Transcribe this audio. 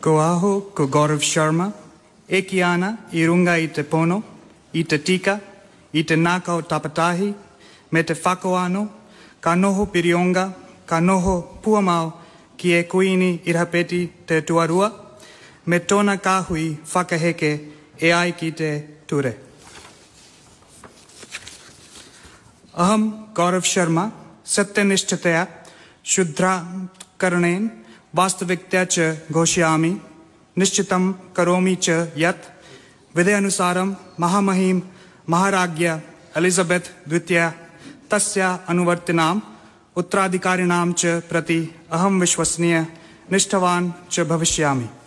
Ko aho, ko Gaurav Sharma, Ekiana, Irunga i te pono, i te tika, i te naka o tapatahi, me te whakoano, ka noho pirionga, ka noho puamao, ki e kuini irhapeti te tuarua, me tōna kāhui whakaheke e ai ki te ture. Aham Gaurav Sharma, सत्यनिष्ठतया शुद्धा करणेन वास्तविकता च घोषयामि निश्चितं करोमि च यत् विधेयनुसारं महामहिम महाराज्ञ Elizabeth द्वितीय तस्या अनुवर्तिनाम् उत्तराधिकारिणां च प्रति अहम विश्वसनीय निष्ठवान च भविष्यामि